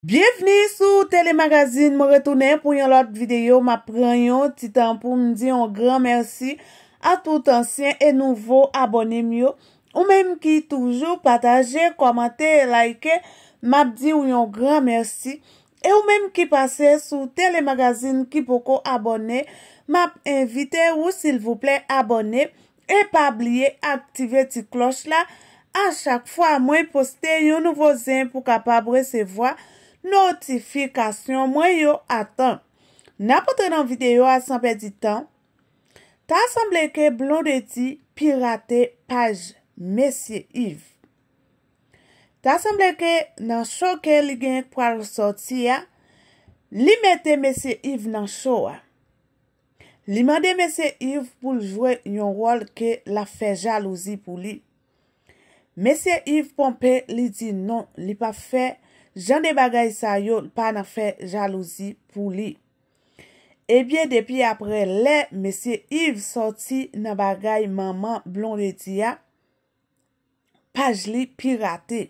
Bienveni sou telemagazin mou retounen pou yon lot videyo Ma pren yon titan pou mdi yon gran mersi A tout ansyen e nouvo abonem yo Ou mem ki toujou pataje, komante, laike Map di yon gran mersi E ou mem ki pase sou telemagazin ki poko abone Map invite ou sil vouple abone E pa bliye aktive ti kloch la A chak fwa mwen poste yon nouvo zin pou kapab resevoa notifikasyon mwen yo atan. Na pote nan videyo a sanpe di tan, ta asemble ke blon de ti pirate paj M. Yves. Ta asemble ke nan chokè li genk pwa l soti ya, li mette M. Yves nan chokwa. Li mande M. Yves pou jwe yon rol ke la fe jalouzi pou li. M. Yves pompe li di non, li pa fe jalouzi. Jan de bagay sa yon pa na fe jalouzi pou li. Ebyen depi apre le, Mese Yves soti na bagay maman Blondeti ya, paj li pirate.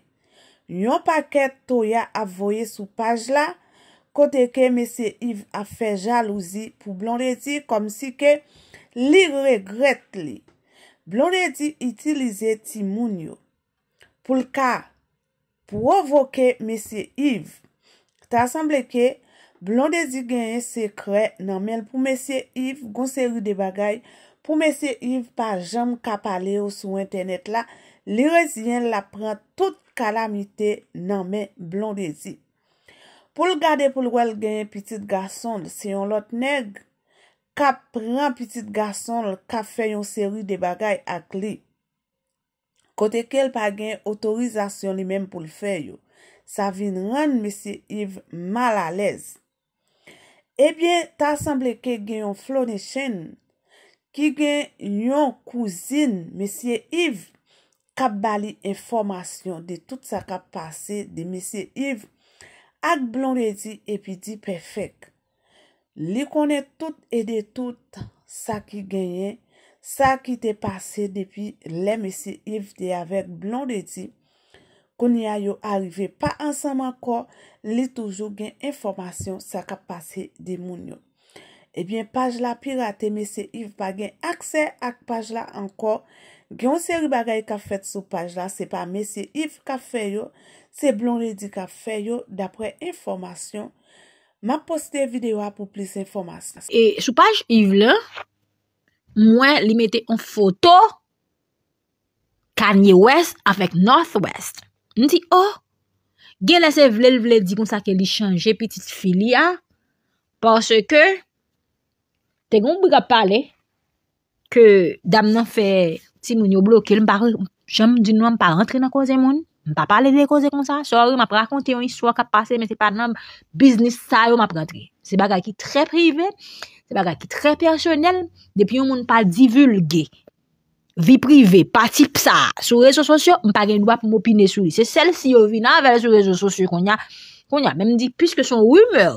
Yon paket to ya avoye sou paj la, kote ke Mese Yves a fe jalouzi pou Blondeti, kom si ke li regret li. Blondeti itilize timoun yo. Poul ka, Pou ovoke mesye Yves, ta asemble ke blondesi genye sekre nan men pou mesye Yves goun seri de bagay pou mesye Yves pa jam kap ale ou sou internet la, li reziyen la pran tout kalamite nan men blondesi. Pou l gade pou l wel genye pitit gason se yon lot neg, kap pran pitit gason l kap fe yon seri de bagay ak li. kote kel pa gen otorizasyon li menm pou l fè yo, sa vin ran M. Yves mal alez. Ebyen, ta asemble ke gen yon flou ni chen, ki gen yon kouzin M. Yves, kap bali informasyon de tout sa kap pase de M. Yves, ak blon re di epi di pefek. Li konen tout e de tout sa ki genyen, Sa ki te pase depi le mese yiv de avek blon de di, koni a yo arive pa ansanman ko, li toujou gen informasyon sa ka pase de moun yo. Ebyen, paj la pirate mese yiv pa gen akse ak paj la anko, gen se ri bagay ka fet sou paj la, se pa mese yiv ka fe yo, se blon de di ka fe yo, dapre informasyon, ma poste videwa pou plis informasyon. E sou paj yiv la, Mwen li mette an foto Kanye West afek North West. Ni si, oh, gen lese vle l vle di kon sa ke li chanje petite fili an parce ke te kon bou ka pale ke dam nan fe ti moun yo bloke, l mbarou jem di nou an pa rentre nan koze moun mpa pale de koze kon sa, sorou ma pre akonte yon yi swa ka pase, men se pa nan business style, ma pre rentre. Se baga ki tre prive, se baga ki tre personel, depi yon moun pa divulge. Vi prive, pa tip sa. Sou rezo sosyo, mpa gen lwa pou mwopine sou. Se sel si yo vina vele sou rezo sosyo konya. Konya, men mdi, piske son rumeur,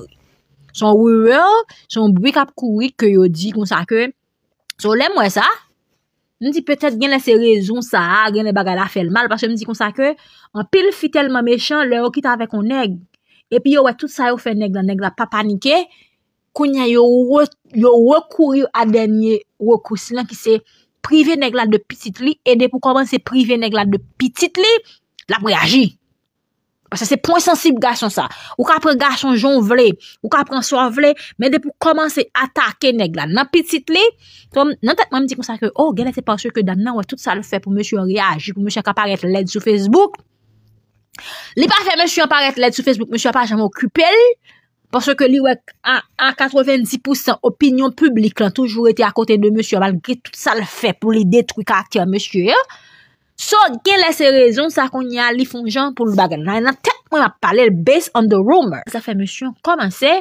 son rumeur, son bwik ap kouwik ke yo di kon sa ke, sou lemwe sa, men mdi, petet gen le se rezon sa, gen le baga la fel mal, parce mdi kon sa ke, an pil fi telman mechan, le o kit ave kon neg. Epi yo wè, tout sa yo fè neg la, neg la pa panike, kounya yo wè, yo wè kouri wè a denye wè kou, silan ki se prive neg la de pitit li, e depo koman se prive neg la de pitit li, la mw reagi. Pwè se se pon sensib gason sa. Ou ka pre gason jon vle, ou ka pre sou avle, me depo koman se atake neg la nan pitit li, nan tatman mdi konsa ke, oh gen ete pa oswe ke dan nan wè, tout sa yo fè pou mw reagi, pou mw se kapare ete led sou Facebook, Li pa fe mèsyon paret let sou Facebook mèsyon pa jaman okupel porsè ke li wèk an 96% opinyon publik lan toujou ete akote de mèsyon malge tout sa l fè pou li detwik akte an mèsyon. So gen lè se rezon sa kon y a li fonjan pou l bagan. Nan tenk mwen a pale l base on the rumor. Sa fe mèsyon komanse,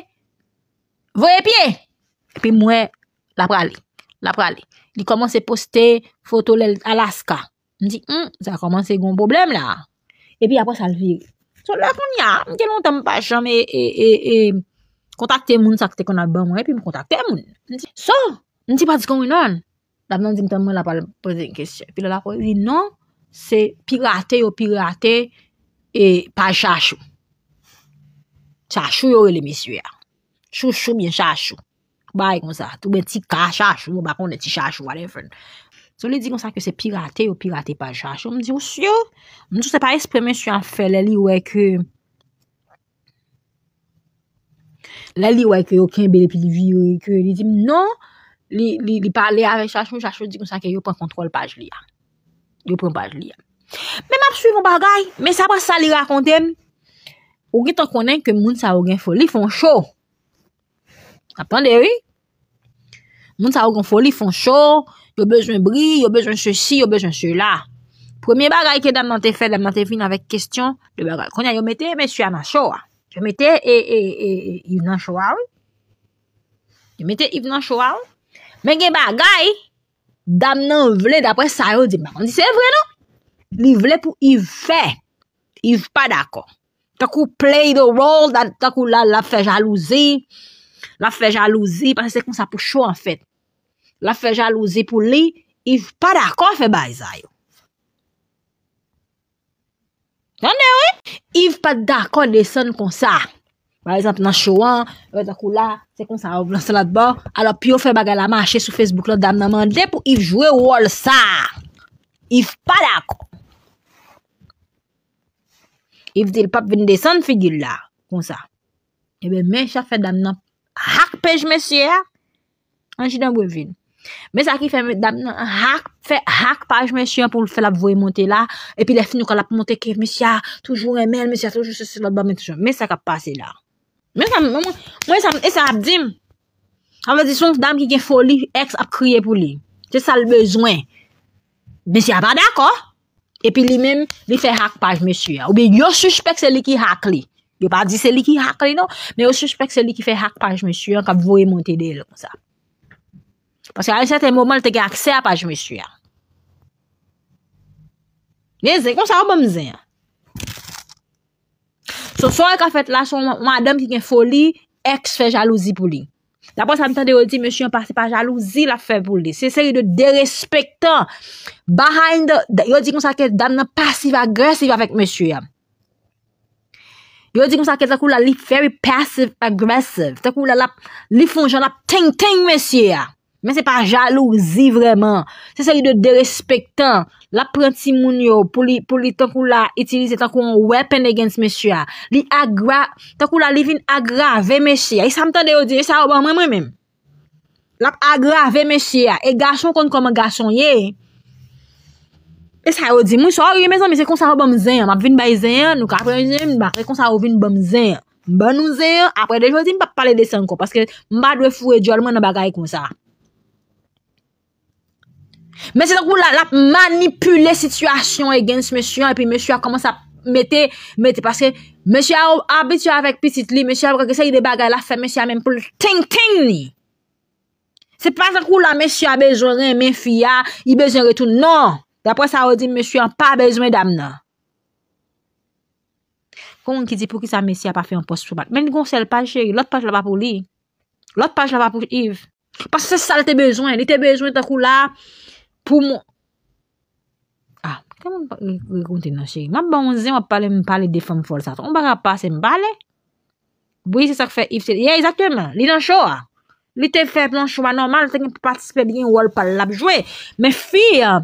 voye pie! Epi mwen la prale, la prale. Li komanse poste foto l Alaska. Ni di, m, sa komanse goun problem la. Epi apwa salvir. So lakon ya, mwen genon tan mwen pa chanme e kontakte moun sakte kon apwa mwen epi mwen kontakte moun. So, mwen ti pati konwen nan? Dap nan di mwen tan mwen la pa zin kesye. Pi lo lakon, rin nan se pirate yo pirate pa chachou. Chachou yo re le miswe ya. Chou chou mwen chachou. Ba e kon sa, toube ti ka chachou, ou bakon de ti chachou, wanefen. Se ou li di kon sa ke se pirate, yo pirate pa jachou. M di, ou oh, syo, m nou se pare espremen syo an fe, lè li wè kè, lè li wè kè yo kèm bel epi li vi, yo li e kè, li di, m non, li pale avè jachou, jachou di kon sa ke yo pren kontrol pa jli ya. Yo pren pa jli ya. Mè m ap su yon bagay, mè sa pa sa li rakondem, ou ki tan konen ke moun sa ou gen foli fon chou. Apan de yon? Moun sa ou gen foli fon chou, Yo bezon bri, yo bezon se si, yo bezon se la. Premye bagay ke dam nan te fè, dam nan te fin avèk kestyon, kwenye yo metè, men, sya nan chowa. Yo metè, e, e, e, e, yu nan chowa ou. Yo metè, yu nan chowa ou. Men gen bagay, dam nan vle, dapwè sa yo di, mwen di, se vre nou? Li vle pou yu fè, yu pa dako. Takou play the role, takou la fè jalouzi, la fè jalouzi, panse kon sa pou chowa an fèt. la fe jalouzi pou li, if pa dakon fe bay zayou. Tande ou? If pa dakon de son kon sa, par exemple nan chouan, we dakou la, se kon sa avlansan la dbo, alo pyo fe baga la manche sou Facebook la dam nan mande, pou if jwe wol sa. If pa dakon. If di l pap veni de son figil la, kon sa, ebe men sa fe dam nan hak pej mesye, anji dan bou evin. Mè sa ki fèmè dam, fè hak paj mè syan pou fè la voye monte la, epi le fnou kal ap monte ki, mè sya toujou remè, mè sya toujou se se lòt ba mè toujou, mè sa ka pase la. Mè sa mè mè mè, mè sa mè, mè sa mè, mè sa ap di m, an vè di son dam ki gen foli, ek sa ap kriye pou li. Se sal bezwen, mè sya pa dako, epi li men li fè hak paj mè syan. Ou bi yo suspect se li ki hak li, yo pa di se li ki hak li nou, men yo suspect se li ki fè hak paj mè syan ka voye monte de lò kon sa. Pansè a yon sète mouman l te gen aksè apaj mèsyè ya. Ne zè, kon sa wè mèm zè ya. Sò sò wè ka fèt la son madèm ki gen foli, eks fè jalouzi pou li. Dapò sa mè tènde yo di, mèsyè yon pasi pa jalouzi la fè pou li. Se seri de derespektan, yo di kon sa ke dan nan pasiv agresiv avèk mèsyè ya. Yo di kon sa ke takou la li fèri pasiv agresiv, takou la li fonjè la ptèng-tèng mèsyè ya. Men se pa jalouzi vremen. Se se li de de respectan. La pranti moun yo pou li tankou la itilize tankou an weapon against meshi ya. Li agra, tankou la li vin agra ve meshi ya. I e sa mtande yo di, e sa ou ban mwen mwen men. Lap agra ve meshi ya. E gachon kon kon man gachon ye. E sa yo di, mwen so a yon mezan, mwen se kon sa ou ban mzen ya. Map vin bay zen ya, nou ka apre yon zen ya, mwen bakre kon sa ou vin ban mzen ya. Ban nou zen ya, apre de yo di, mwen pa pale de sen ko. Paske mba dwe fure djol mwen nan bagay kon sa. Mèsy an pou la manipule situasyon e gench mèsy an e pi mèsy an koman sa mette mèsy an ou abitou avèk pitit li, mèsy an pou kesey de bagay la fè mèsy an men pou ting ting li. Se pas an pou la mèsy an bejouren men fia, y bejouren tout. Non! Dapwè sa ou di mèsy an pa bejouren dam nan. Kon ki di pou ki sa mèsy an pa fè an post pou bak. Men kon sel page lot page la pa pou li. Lot page la pa pou Yves. Pas se sal te bejouren, te bejouren an pou la Pou moun... Ah, kèm moun pa... Mwen konti nan chèk. Mwen ba moun zè mwen pale mwen pale de fèm fol satan. Mwen ba rapa se mwen pale. Bwè se sa k fè ifse. Ye, ezak tè mwen. Li nan chò a. Li te fè nan chò a normal. Te gen patispe bi gen wòl pal lap jwè. Mwen fi a.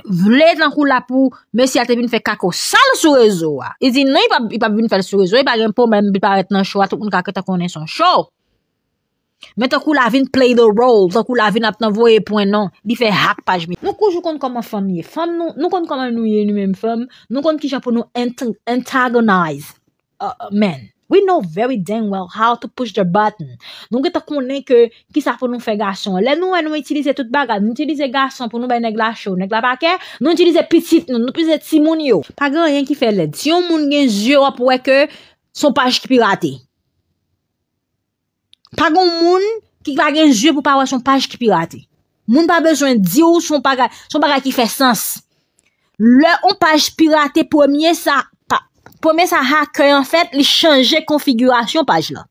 Vle nan kou lap ou. Mwen si a te vin fè kako sal sou rezo a. E zi nou yi pa vin fè sou rezo a. Yi pa gen pou mwen bi paret nan chò a. Tou moun kake ta konen son chò. Men ta kou la vin play the role, ta kou la vin ap nan voye pwen nan, di fe hak paj mi. Nou koujou kon kon man famye, nou kon kon man nouye nou menm fam, nou kon ki jan pou nou antagonize uh, uh, men. We know very dang well how to push the button. Nounge ta konen ke ki sa pou nou fe gason. Le nou e nou itilize tout bagade, nou itilize gason pou nou bay negla chou, negla pake, nou itilize pitit nou, nou itilize timoun yo. Pa gen yon ki fe led, si yon moun gen zyo apweke, son paj ki pirate. Pagoun moun ki kwa gen zye pou pa wè son page ki pirate. Moun pa bezwen di ou son page ki fè sens. Le, on page pirate pou mè sa hake en fèt li chanje konfigurasyon page la.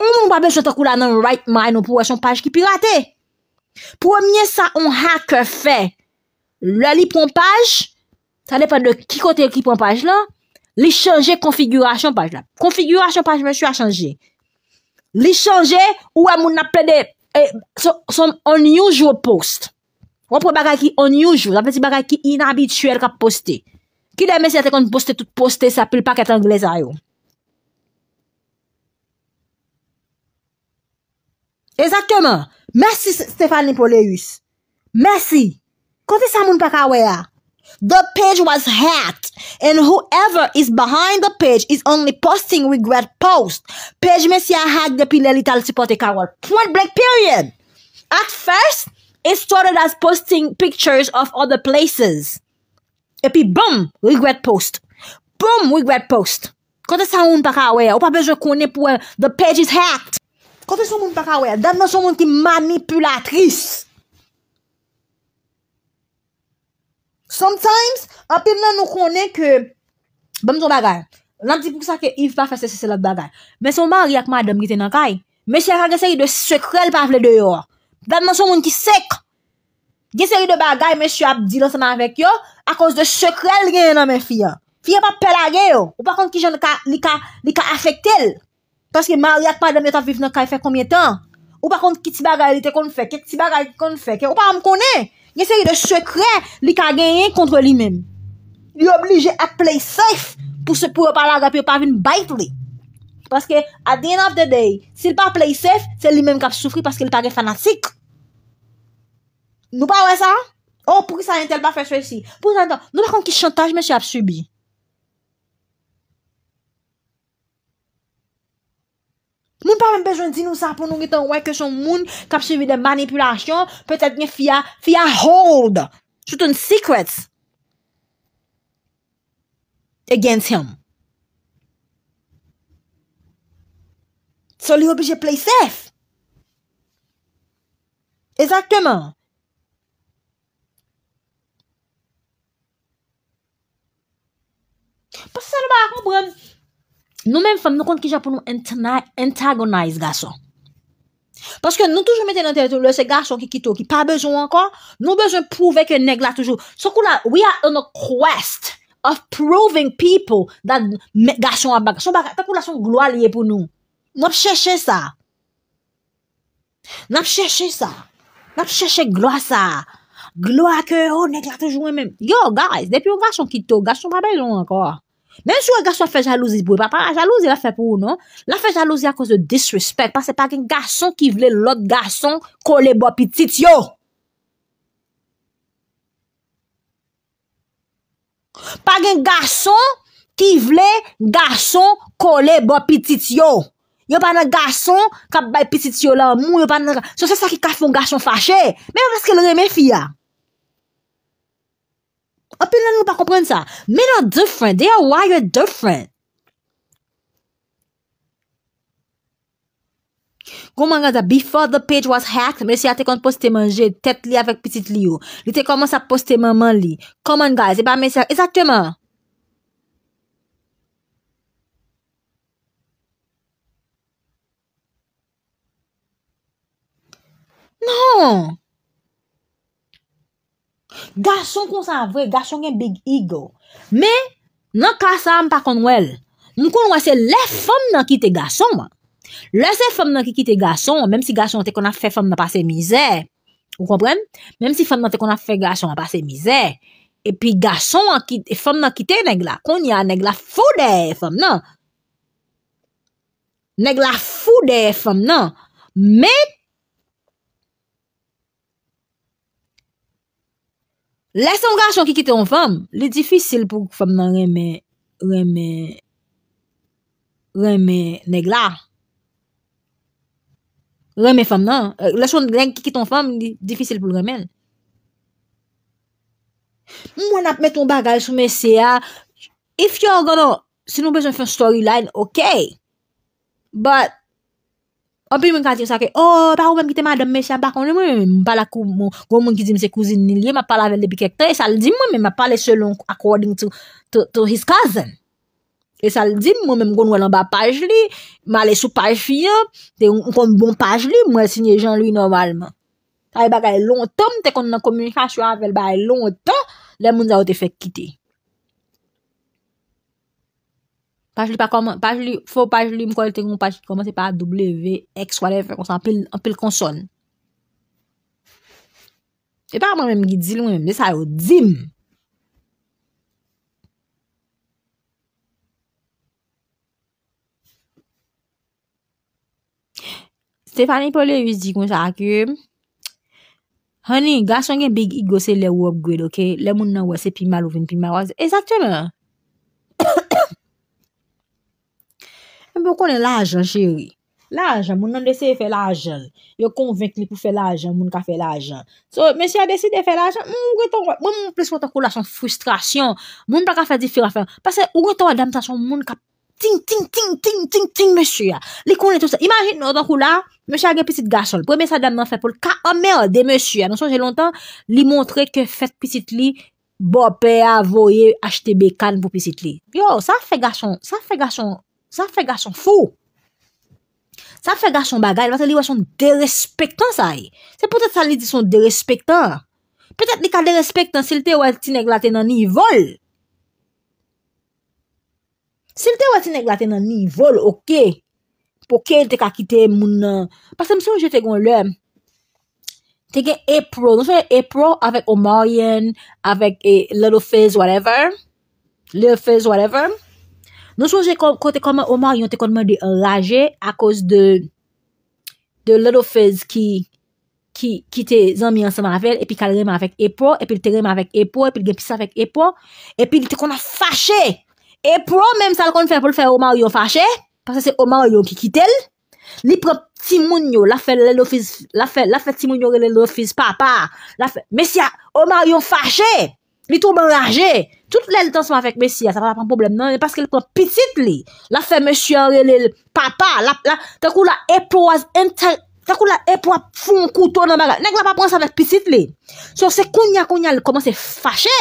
Moun moun pa bezwen takou la nan right mind ou pou wè son page ki pirate. Pou mè sa on hake fè, le li pon page, sa depèn de ki kote ki pon page la. Li chanje konfigurasyon paj la. Konfigurasyon paj men chou a chanje. Li chanje ou a moun apede eh, son onyoujou post. Wap wap bagay ki onyoujou. Zaten si bagay ki inabit chou el ka poste. Ki de mese yate kon poste tout poste sa pli paket angle zayou. Ezaktyoman. Mersi Stefani Poleus. Mersi. Kote sa moun pakaweya? The page was hacked, and whoever is behind the page is only posting regret post. Page messi a hacked epi lelital sipote karol. Point blank period. At first, it started as posting pictures of other places. Epi boom, regret post. Boom, regret post. Kote sa moun pakawe? Ou pape jokone pou e, the page is hacked. Kote sa moun pakawe? Dat non, nan son moun ti manipulatris. Sometimes, api mwen nou konen ke, bèm ton bagay, nan di pou sa ke if pa fè se se se lòt bagay, mè son mari ak madèm gite nan kay, mè si ak agè seri de sekrel pa vle deyo, bèm nan son moun ki sek, gè seri de bagay mè si ap di lòt se man vek yo, akons de sekrel gen nan mè fiyan, fiyan pa pelage yo, ou pa kont ki jen li ka afek tel, paske mari ak madèm yot aviv nan kay fè koumye tan, ou pa kont ki ti bagay li te kon fè, ke ti bagay ki kon fè, ou pa m konen, Yese yi de sekre li ka genyen kontre li men. Li oblige a play safe pou se pou apalaga pi ou pa vin bait li. Paske, at the end of the day, si li pa play safe, se li men kap soufri paske li pake fanatik. Nou pa wè sa? Ou oh, pou ki sa yon tel pa fè soufri? Pou ki sa yon tel pa fè soufri? Moun pa mwen bejwen dinousa pou nou gitan wè ke son moun kapsevi de manipulasyon, petèd gen fya hold, chouton sikwèt, against yon. Soli wè bi jè pley sef. Ezaktyman. Pas sa lè ba akou brèm, Nou mèm fèm nou kont ki japon nou antagonize gason. Paske nou toujou mette nan tèl tèl tèl lè se gason ki kito ki pa bezon ankon, nou bezon pouve ke neg la toujou. Sò kou la, we are on a quest of proving people that gason a baga. Sò baga, ta kou la son gloa liye pou nou. Nou ap chèche sa. Nou ap chèche sa. Nou ap chèche gloa sa. Gloa ke o oh, neg la toujou mèm. Yo guys, depi ou gason kito, gason ba bezon ankon. Men sou e gason fe jalouzi pou e pa, pa jalouzi a fe pou ou non, la fe jalouzi a kouz de disrespekt, pa se pa gen gason ki vle lot gason kole bo pitit yo. Pa gen gason ki vle gason kole bo pitit yo. Yo pa nan gason kap bay pitit yo la ou moun, yo pa nan gason, so se sa ki ka fon gason fache, men yo reske lene men fiya. Opine nan nou pa kompren sa. Men are different. They are why you are different. Go man, guys. Before the page was hacked, men se a te kon poste manje. Tep li avèk pitit li yo. Li te konmons a poste man man li. Come on, guys. Eba men se a... Eza tèman. Nan. Gachon kon sa vre, gachon gen big ego. Me, nan kasa an pa kon wel, nou kon wase le fom nan kite gachon. Le se fom nan ki kite gachon, menm si gachon te kon a fe fom nan pase mizè. Ou kompren? Menm si fom nan te kon a fe gachon nan pase mizè. E pi gachon an kite, fom nan kite neg la. Kon ya, neg la fode fom nan. Neg la fode fom nan. Met, Lè son gar son ki kite yon fèm, lè difisil pou fèm nan remè, remè, remè negla. Remè fèm nan, euh, lè son greng ki kite yon fèm, lè difisil pou lè remè. Mwen ap met yon bagay sou mè seya, if you're gonna, se nou bejan fèm storyline, ok, but, Opi mwen kati yon sa ke, Oh, pa ou mwen kite ma adome shaba kon jen mwen, mwen bala kou, mwen kou mwen gidim se kouzin nilye, mwen pala vel debi kekta, e sal di mwen, mwen pala selon akwading tou his kazen. E sal di mwen, mwen mwen kon e walan ba paj li, mwen ale sou paj fiyan, te mwen kon bon paj li, mwen sinye jan lui normalman. A e bagay lon otan, mwen te kon nan komunikasyon avel, bagay lon otan, le moun za ou te fe kite. Fou pa jli mkoyl te kon pa jli koman se pa w x wale fwe konson anpil konson. E pa anpil mwen mwen mwen mwen mwen mwen sa yo dim. Stephanie Paulie wis di kon sa akye. Honey, gas yon gen big ego se le wop gwe doke. Le moun nan wese pi mal ou vin pi mal waze. E sak chan nan. Pou pou. Mwen mwen konen lajan, chéri. Lajan, mwen nan dese fe lajan. Yo konvenk li pou fe lajan, mwen ka fe lajan. So, mwen se a dese de fe lajan, mwen mwen ples mwen tan kou lajan, frustrasyon. Mwen mwen pa ka fe difir afan. Pase, mwen mwen tan kou lajan, mwen ka ting, ting, ting, ting, ting, ting, mwen se ya. Li konen tout se. Imagin, mwen tan kou lajan, mwen se a gen pisit gason. Pwè mwen sa dam nan fe pou l ka omer de mwen se ya. Non son, jè lontan li montre ke fet pisit li, bo pe avoye, achete bekan pou pisit li. Yo, sa fe gason, sa Sa frega son fou. Sa frega son bagay. Vase li wè son derespektan sa e. Se potet sa li di son derespektan. Petet li ka derespektan sil te wè ti neglaten nan nivol. Sil te wè ti neglaten nan nivol. Ok. Po ke te ka kite moun nan. Pas se mse ou je te kon lè. Te gen Epro. Non se Epro avèk Omarion, avèk eh, Little Fizz, whatever. Little Fizz, whatever. Ok. Nou souje kon te konman Omar yon te konman de enraje a kouse de Ladofiz ki te zanmi anseman apel, epi kal reme avèk Epro, epi te reme avèk Epro, epi genpisa avèk Epro, epi li te konman fache, Epro menm sa l konn fè pou l fè Omar yon fache, pa se se Omar yon ki kite l, li prop Timon yon la fè Timon yon l Lofiz pa, pa, la fè, mesya Omar yon fache, Ni tou mwen raje, tout lèl tansman fèk mesya, sa va pa mwen problem nan, e paske lè kon pitit li, la fèm mèsyor e lèl papa, la, la, ta kou la epwaz entel, ta kou la epwaz foun koutou nan baga, nek la pa pwansan fèk pitit li. Sò se kounya kounya lè koman se fache,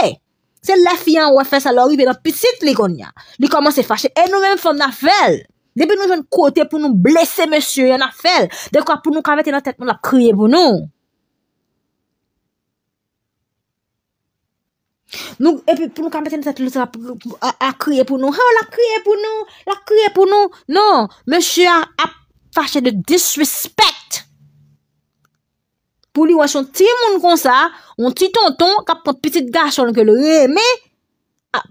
se lè fiyan wè fè salori bè nan pitit li kounya, lè koman se fache, e nou mèm fèm na fèl, dekwa nou joun kote pou nou blese mèsyor yon na fèl, dekwa pou nou kavete nan tèt pou nou la kriye pou nou, nou, epi pou nou kamete nou sa a kriye pou nou, ha ou la kriye pou nou la kriye pou nou, nou mèchè a fache de disrespekt pou li wè chon timoun kon sa, wè chon titon ton kap pot piti gachon lè ke lè, mè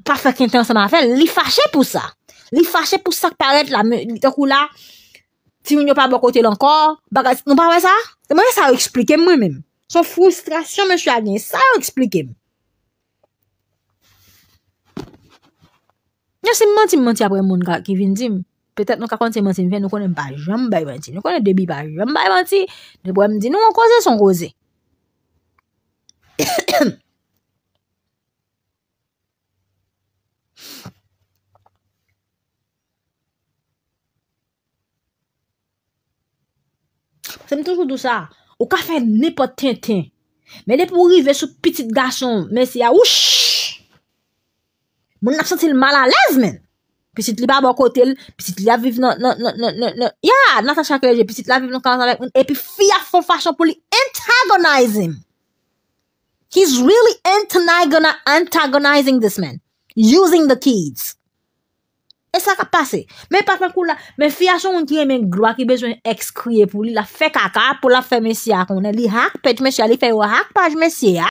pa fèk intènsan a fè, li fache pou sa, li fache pou sa k paret la, mèchè kou la timoun yo pa bo kote lankor nou pare sa, mèchè sa ou eksplike mwè mèm son frustrasyon mèchè a gen sa ou eksplike mwè Yer se mwanti mwanti apwe moun ga Ki vin di m Petet nou ka konti mwanti mwen Nou konen bajanm bay bwanti Nou konen debi bajanm bay bwanti Debo m di nou mwanko ze son goze Se m toujou dou sa Ou ka fe nepo ten ten Men nepo rive sou pitit gason Men si ya wush Moun napsan si l malalèz men. Pisit li ba bo kote l, pisit li aviv nan, nan, nan, nan, nan. Ya, nan sa chakreje, pisit li aviv nan kansan lèk moun. E pi fia fò fachan pou li antagonize him. He's really antagonizing this man. Using the kids. E sa ka pase. Men fia chon moun kiye men glo ak i bezwen eks kriye pou li la fe kaka pou la fe mesi ak. Moun e li hak pech mesi ak, li fe yo hak paj mesi ak.